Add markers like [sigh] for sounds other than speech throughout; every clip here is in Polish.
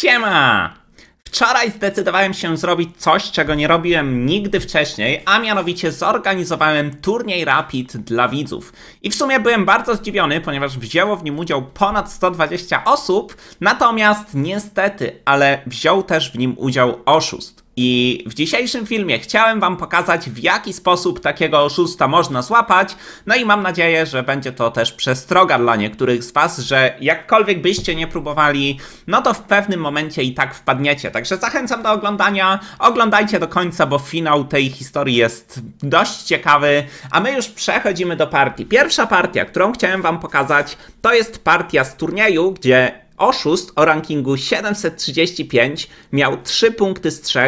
Siema! Wczoraj zdecydowałem się zrobić coś, czego nie robiłem nigdy wcześniej, a mianowicie zorganizowałem turniej Rapid dla widzów. I w sumie byłem bardzo zdziwiony, ponieważ wzięło w nim udział ponad 120 osób, natomiast niestety, ale wziął też w nim udział oszust. I w dzisiejszym filmie chciałem Wam pokazać, w jaki sposób takiego oszusta można złapać. No i mam nadzieję, że będzie to też przestroga dla niektórych z Was, że jakkolwiek byście nie próbowali, no to w pewnym momencie i tak wpadniecie. Także zachęcam do oglądania. Oglądajcie do końca, bo finał tej historii jest dość ciekawy. A my już przechodzimy do partii. Pierwsza partia, którą chciałem Wam pokazać, to jest partia z turnieju, gdzie Oszust o rankingu 735 miał 3 punkty z 3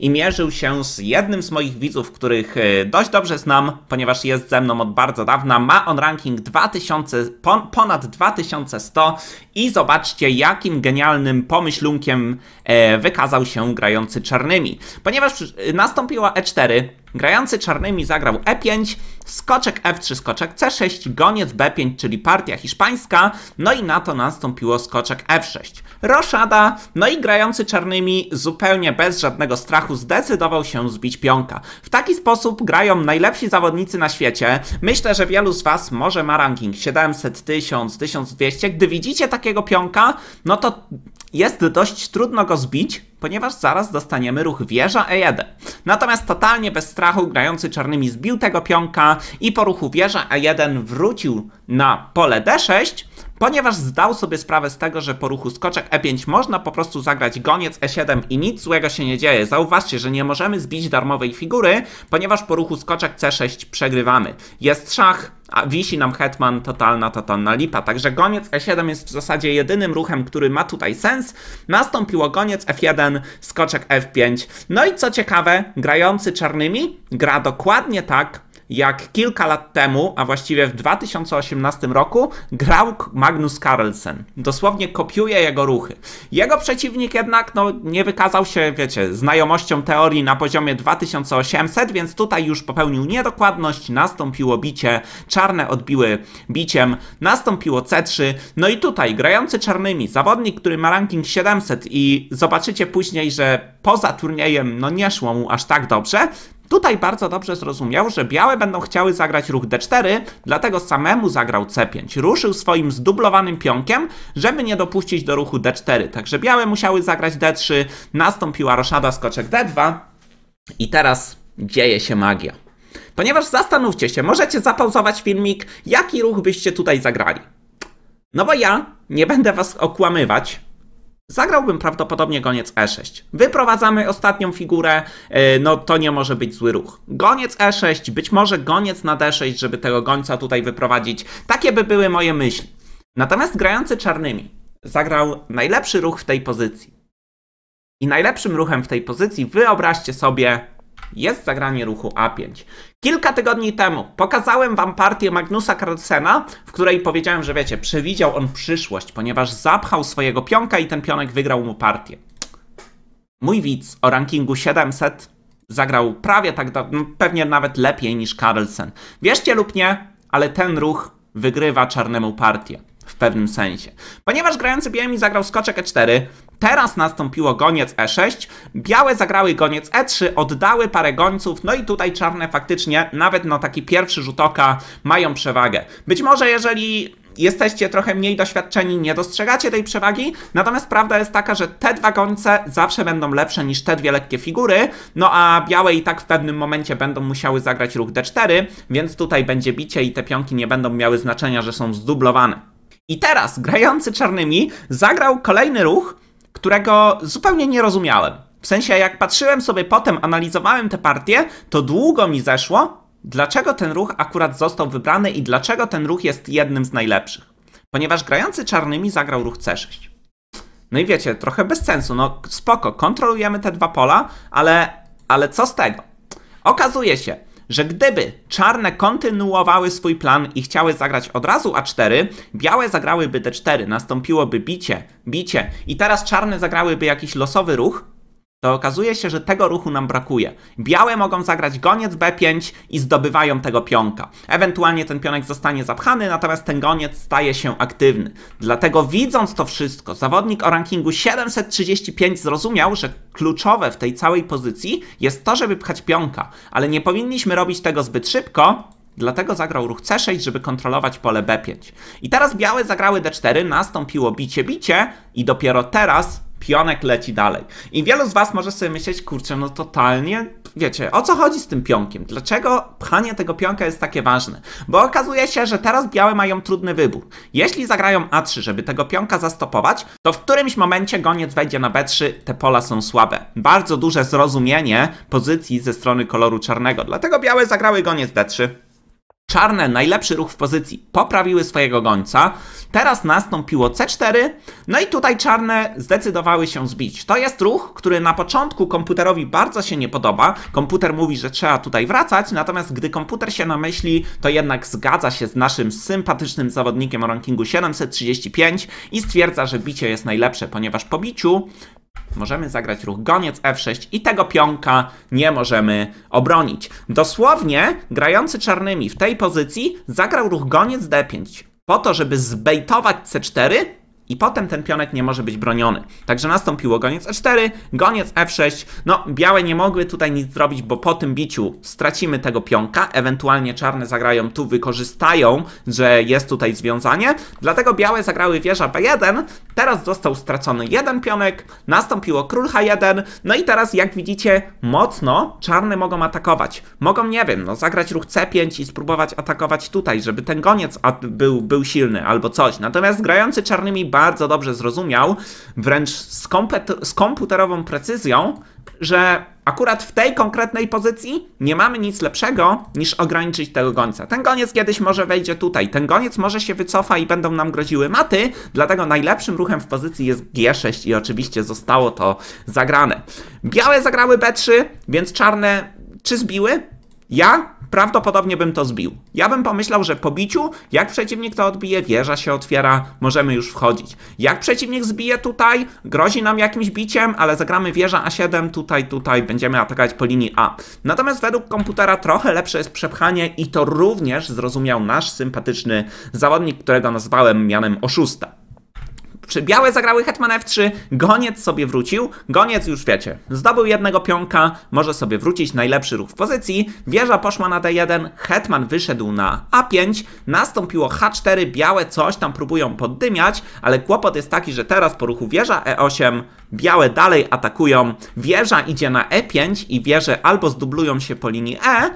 i mierzył się z jednym z moich widzów, których e, dość dobrze znam, ponieważ jest ze mną od bardzo dawna. Ma on ranking 2000, ponad 2100 i zobaczcie jakim genialnym pomyślunkiem e, wykazał się grający czarnymi. Ponieważ e, nastąpiła E4, Grający czarnymi zagrał E5, skoczek F3, skoczek C6, goniec B5, czyli partia hiszpańska, no i na to nastąpiło skoczek F6. Roszada, no i grający czarnymi zupełnie bez żadnego strachu zdecydował się zbić pionka. W taki sposób grają najlepsi zawodnicy na świecie. Myślę, że wielu z Was może ma ranking 700, 1000, 1200. Gdy widzicie takiego pionka, no to jest dość trudno go zbić, ponieważ zaraz dostaniemy ruch wieża E1. Natomiast totalnie bez strachu grający czarnymi zbił tego pionka i po ruchu wieża E1 wrócił na pole D6, ponieważ zdał sobie sprawę z tego, że po ruchu skoczek E5 można po prostu zagrać goniec E7 i nic złego się nie dzieje. Zauważcie, że nie możemy zbić darmowej figury, ponieważ po ruchu skoczek C6 przegrywamy. Jest szach, a wisi nam hetman, totalna, totalna lipa. Także goniec E7 jest w zasadzie jedynym ruchem, który ma tutaj sens. Nastąpiło goniec F1, skoczek F5. No i co ciekawe, grający czarnymi gra dokładnie tak, jak kilka lat temu, a właściwie w 2018 roku, grał Magnus Carlsen. Dosłownie kopiuje jego ruchy. Jego przeciwnik jednak no, nie wykazał się, wiecie, znajomością teorii na poziomie 2800, więc tutaj już popełnił niedokładność, nastąpiło bicie, czarne odbiły biciem, nastąpiło C3, no i tutaj grający czarnymi, zawodnik, który ma ranking 700 i zobaczycie później, że poza turniejem no nie szło mu aż tak dobrze, Tutaj bardzo dobrze zrozumiał, że białe będą chciały zagrać ruch d4, dlatego samemu zagrał c5. Ruszył swoim zdublowanym pionkiem, żeby nie dopuścić do ruchu d4. Także białe musiały zagrać d3, nastąpiła roszada skoczek d2 i teraz dzieje się magia. Ponieważ zastanówcie się, możecie zapauzować filmik, jaki ruch byście tutaj zagrali. No bo ja nie będę was okłamywać, Zagrałbym prawdopodobnie goniec e6. Wyprowadzamy ostatnią figurę, e, no to nie może być zły ruch. Goniec e6, być może goniec na d6, e żeby tego gońca tutaj wyprowadzić. Takie by były moje myśli. Natomiast grający czarnymi zagrał najlepszy ruch w tej pozycji. I najlepszym ruchem w tej pozycji wyobraźcie sobie jest zagranie ruchu A5. Kilka tygodni temu pokazałem wam partię Magnusa Carlsena, w której powiedziałem, że wiecie, przewidział on przyszłość, ponieważ zapchał swojego pionka i ten pionek wygrał mu partię. Mój widz o rankingu 700 zagrał prawie tak, do, no, pewnie nawet lepiej niż Carlsen. Wierzcie lub nie, ale ten ruch wygrywa czarnemu partię w pewnym sensie. Ponieważ grający białymi zagrał skoczek E4, Teraz nastąpiło goniec E6, białe zagrały goniec E3, oddały parę gońców, no i tutaj czarne faktycznie nawet na taki pierwszy rzut oka mają przewagę. Być może jeżeli jesteście trochę mniej doświadczeni, nie dostrzegacie tej przewagi, natomiast prawda jest taka, że te dwa gońce zawsze będą lepsze niż te dwie lekkie figury, no a białe i tak w pewnym momencie będą musiały zagrać ruch D4, więc tutaj będzie bicie i te pionki nie będą miały znaczenia, że są zdublowane. I teraz grający czarnymi zagrał kolejny ruch, którego zupełnie nie rozumiałem. W sensie, jak patrzyłem sobie potem, analizowałem te partie, to długo mi zeszło, dlaczego ten ruch akurat został wybrany i dlaczego ten ruch jest jednym z najlepszych. Ponieważ grający czarnymi zagrał ruch C6. No i wiecie, trochę bez sensu, no spoko, kontrolujemy te dwa pola, ale, ale co z tego? Okazuje się, że gdyby czarne kontynuowały swój plan i chciały zagrać od razu A4, białe zagrałyby D4, nastąpiłoby bicie, bicie i teraz czarne zagrałyby jakiś losowy ruch, to okazuje się, że tego ruchu nam brakuje. Białe mogą zagrać goniec B5 i zdobywają tego pionka. Ewentualnie ten pionek zostanie zapchany, natomiast ten goniec staje się aktywny. Dlatego widząc to wszystko, zawodnik o rankingu 735 zrozumiał, że kluczowe w tej całej pozycji jest to, żeby pchać pionka, ale nie powinniśmy robić tego zbyt szybko, Dlatego zagrał ruch C6, żeby kontrolować pole B5. I teraz białe zagrały D4, nastąpiło bicie, bicie i dopiero teraz pionek leci dalej. I wielu z Was może sobie myśleć, kurczę, no totalnie, wiecie, o co chodzi z tym pionkiem? Dlaczego pchanie tego pionka jest takie ważne? Bo okazuje się, że teraz białe mają trudny wybór. Jeśli zagrają A3, żeby tego pionka zastopować, to w którymś momencie goniec wejdzie na B3, te pola są słabe. Bardzo duże zrozumienie pozycji ze strony koloru czarnego, dlatego białe zagrały goniec D3. Czarne, najlepszy ruch w pozycji, poprawiły swojego gońca, Teraz nastąpiło C4, no i tutaj czarne zdecydowały się zbić. To jest ruch, który na początku komputerowi bardzo się nie podoba. Komputer mówi, że trzeba tutaj wracać, natomiast gdy komputer się namyśli, to jednak zgadza się z naszym sympatycznym zawodnikiem o rankingu 735 i stwierdza, że bicie jest najlepsze, ponieważ po biciu Możemy zagrać ruch goniec f6 i tego pionka nie możemy obronić. Dosłownie grający czarnymi w tej pozycji zagrał ruch goniec d5 po to, żeby zbejtować C4, i potem ten pionek nie może być broniony. Także nastąpiło e goniec E4, goniec F6. No, białe nie mogły tutaj nic zrobić, bo po tym biciu stracimy tego pionka, ewentualnie czarne zagrają tu, wykorzystają, że jest tutaj związanie. Dlatego białe zagrały wieża B1, teraz został stracony jeden pionek, nastąpiło król H1, no i teraz jak widzicie, mocno czarne mogą atakować. Mogą, nie wiem, no zagrać ruch C5 i spróbować atakować tutaj, żeby ten goniec był, był silny albo coś. Natomiast grający czarnymi bardzo dobrze zrozumiał, wręcz z, z komputerową precyzją, że akurat w tej konkretnej pozycji nie mamy nic lepszego niż ograniczyć tego gońca. Ten goniec kiedyś może wejdzie tutaj, ten goniec może się wycofa i będą nam groziły maty, dlatego najlepszym ruchem w pozycji jest G6 i oczywiście zostało to zagrane. Białe zagrały B3, więc czarne czy zbiły? Ja prawdopodobnie bym to zbił. Ja bym pomyślał, że po biciu, jak przeciwnik to odbije, wieża się otwiera, możemy już wchodzić. Jak przeciwnik zbije tutaj, grozi nam jakimś biciem, ale zagramy wieża A7, tutaj, tutaj, będziemy atakować po linii A. Natomiast według komputera trochę lepsze jest przepchanie i to również zrozumiał nasz sympatyczny zawodnik, którego nazwałem mianem oszusta. Białe zagrały hetman f3, goniec sobie wrócił, goniec już wiecie, zdobył jednego pionka, może sobie wrócić, najlepszy ruch w pozycji, wieża poszła na d1, hetman wyszedł na a5, nastąpiło h4, białe coś tam próbują poddymiać, ale kłopot jest taki, że teraz po ruchu wieża e8, białe dalej atakują, wieża idzie na e5 i wieże albo zdublują się po linii e,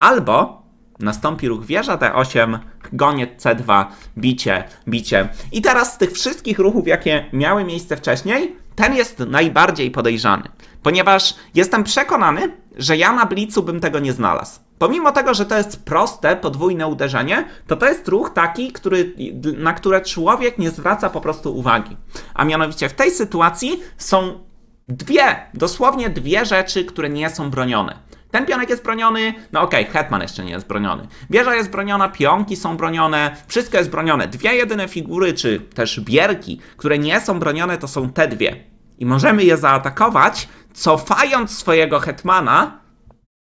albo nastąpi ruch wieża d8, goniec C2, bicie, bicie. I teraz z tych wszystkich ruchów, jakie miały miejsce wcześniej, ten jest najbardziej podejrzany, ponieważ jestem przekonany, że ja na blicu bym tego nie znalazł. Pomimo tego, że to jest proste, podwójne uderzenie, to to jest ruch taki, który, na które człowiek nie zwraca po prostu uwagi. A mianowicie w tej sytuacji są dwie, dosłownie dwie rzeczy, które nie są bronione. Ten pionek jest broniony, no okej, okay, hetman jeszcze nie jest broniony. Wieża jest broniona, pionki są bronione, wszystko jest bronione. Dwie jedyne figury, czy też bierki, które nie są bronione, to są te dwie. I możemy je zaatakować, cofając swojego hetmana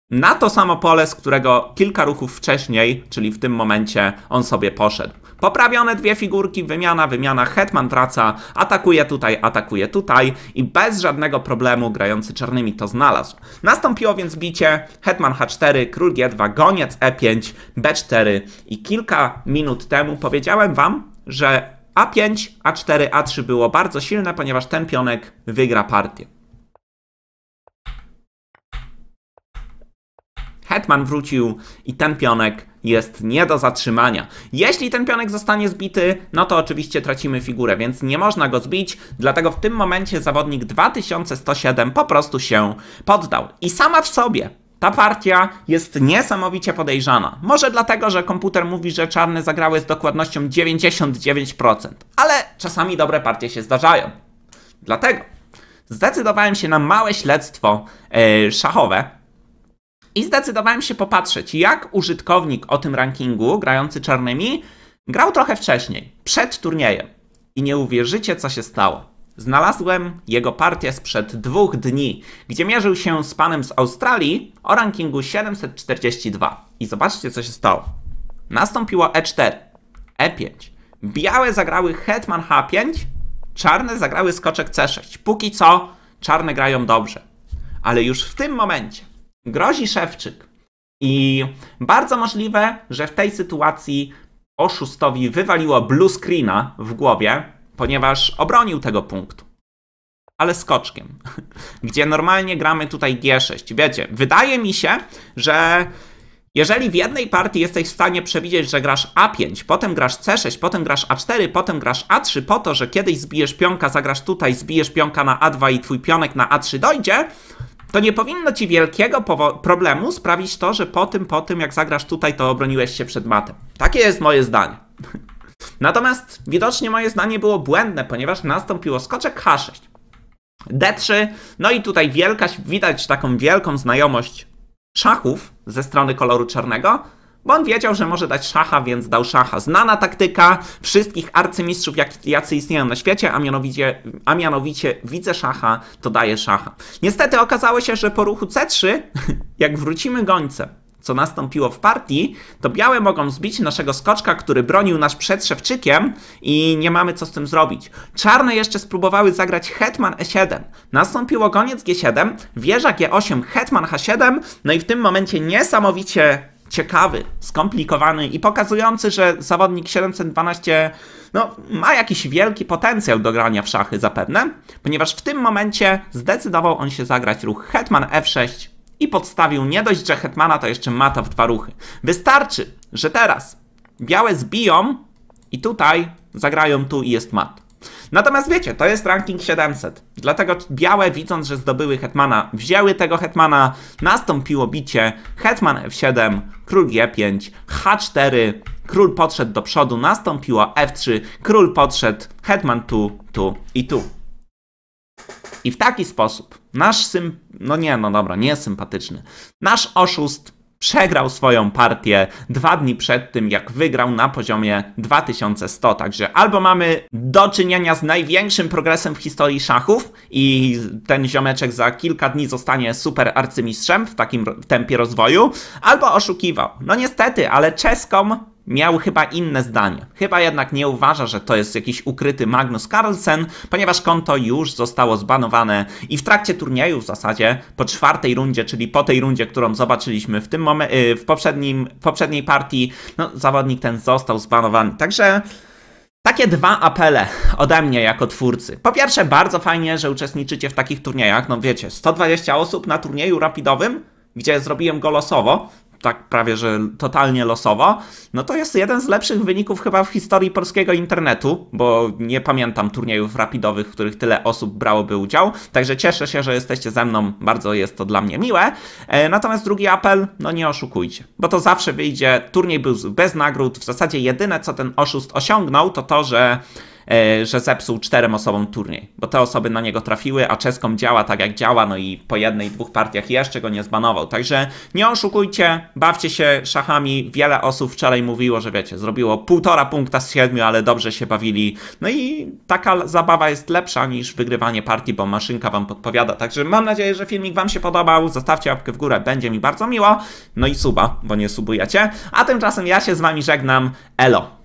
na to samo pole, z którego kilka ruchów wcześniej, czyli w tym momencie, on sobie poszedł. Poprawione dwie figurki, wymiana, wymiana, Hetman wraca, atakuje tutaj, atakuje tutaj i bez żadnego problemu grający czarnymi to znalazł. Nastąpiło więc bicie Hetman H4, Król G2, Goniec E5, B4 i kilka minut temu powiedziałem Wam, że A5, A4, A3 było bardzo silne, ponieważ ten pionek wygra partię. hetman wrócił i ten pionek jest nie do zatrzymania. Jeśli ten pionek zostanie zbity, no to oczywiście tracimy figurę, więc nie można go zbić, dlatego w tym momencie zawodnik 2107 po prostu się poddał. I sama w sobie ta partia jest niesamowicie podejrzana. Może dlatego, że komputer mówi, że czarne zagrały z dokładnością 99%, ale czasami dobre partie się zdarzają. Dlatego zdecydowałem się na małe śledztwo yy, szachowe, i zdecydowałem się popatrzeć, jak użytkownik o tym rankingu, grający czarnymi, grał trochę wcześniej, przed turniejem. I nie uwierzycie, co się stało. Znalazłem jego partię sprzed dwóch dni, gdzie mierzył się z panem z Australii o rankingu 742. I zobaczcie, co się stało. Nastąpiło E4, E5. Białe zagrały hetman H5, czarne zagrały skoczek C6. Póki co czarne grają dobrze. Ale już w tym momencie grozi Szewczyk. I bardzo możliwe, że w tej sytuacji oszustowi wywaliło blue screena w głowie, ponieważ obronił tego punktu. Ale skoczkiem, [laughs] gdzie normalnie gramy tutaj G6. Wiecie, wydaje mi się, że jeżeli w jednej partii jesteś w stanie przewidzieć, że grasz A5, potem grasz C6, potem grasz A4, potem grasz A3 po to, że kiedyś zbijesz pionka, zagrasz tutaj, zbijesz pionka na A2 i twój pionek na A3 dojdzie, to nie powinno ci wielkiego problemu sprawić to, że po tym, po tym jak zagrasz tutaj, to obroniłeś się przed matem. Takie jest moje zdanie. [laughs] Natomiast widocznie moje zdanie było błędne, ponieważ nastąpiło skoczek H6. D3, no i tutaj wielka, widać taką wielką znajomość szachów ze strony koloru czarnego, bo on wiedział, że może dać szacha, więc dał szacha. Znana taktyka wszystkich arcymistrzów, jak, jacy istnieją na świecie, a mianowicie, a mianowicie widzę szacha, to daję szacha. Niestety okazało się, że po ruchu C3, [laughs] jak wrócimy gońce, co nastąpiło w partii, to białe mogą zbić naszego skoczka, który bronił nas przed szewczykiem i nie mamy co z tym zrobić. Czarne jeszcze spróbowały zagrać hetman e7. Nastąpiło goniec g7, wieża g8, hetman h7, no i w tym momencie niesamowicie ciekawy, skomplikowany i pokazujący, że zawodnik 712 no, ma jakiś wielki potencjał do grania w szachy zapewne, ponieważ w tym momencie zdecydował on się zagrać ruch hetman f6 i podstawił nie dość, że hetmana to jeszcze mata w dwa ruchy. Wystarczy, że teraz białe zbiją i tutaj zagrają tu i jest mat. Natomiast wiecie, to jest ranking 700. Dlatego białe, widząc, że zdobyły hetmana, wzięły tego hetmana, nastąpiło bicie, hetman f7, król g5, h4, król podszedł do przodu, nastąpiło f3, król podszedł, hetman tu, tu i tu. I w taki sposób nasz sym... No nie, no dobra, nie sympatyczny. Nasz oszust przegrał swoją partię dwa dni przed tym, jak wygrał na poziomie 2100. Także albo mamy do czynienia z największym progresem w historii szachów i ten ziomeczek za kilka dni zostanie super arcymistrzem w takim tempie rozwoju, albo oszukiwał. No niestety, ale czeskom miał chyba inne zdanie. Chyba jednak nie uważa, że to jest jakiś ukryty Magnus Carlsen, ponieważ konto już zostało zbanowane i w trakcie turnieju w zasadzie po czwartej rundzie, czyli po tej rundzie, którą zobaczyliśmy w tym momen- y, w poprzednim, poprzedniej partii, no, zawodnik ten został zbanowany. Także takie dwa apele ode mnie jako twórcy. Po pierwsze, bardzo fajnie, że uczestniczycie w takich turniejach. No wiecie, 120 osób na turnieju rapidowym, gdzie zrobiłem go losowo, tak prawie że totalnie losowo, no to jest jeden z lepszych wyników chyba w historii polskiego internetu, bo nie pamiętam turniejów rapidowych, w których tyle osób brałoby udział, także cieszę się, że jesteście ze mną, bardzo jest to dla mnie miłe. E, natomiast drugi apel, no nie oszukujcie, bo to zawsze wyjdzie, turniej był bez nagród, w zasadzie jedyne co ten oszust osiągnął to to, że E, że zepsuł czterem osobom turniej, bo te osoby na niego trafiły, a czeską działa tak jak działa, no i po jednej, dwóch partiach jeszcze go nie zbanował. Także nie oszukujcie, bawcie się szachami. Wiele osób wczoraj mówiło, że wiecie, zrobiło półtora punkta z siedmiu, ale dobrze się bawili. No i taka zabawa jest lepsza niż wygrywanie partii, bo maszynka wam podpowiada. Także mam nadzieję, że filmik wam się podobał. Zostawcie łapkę w górę, będzie mi bardzo miło. No i suba, bo nie subujecie. A tymczasem ja się z wami żegnam. Elo!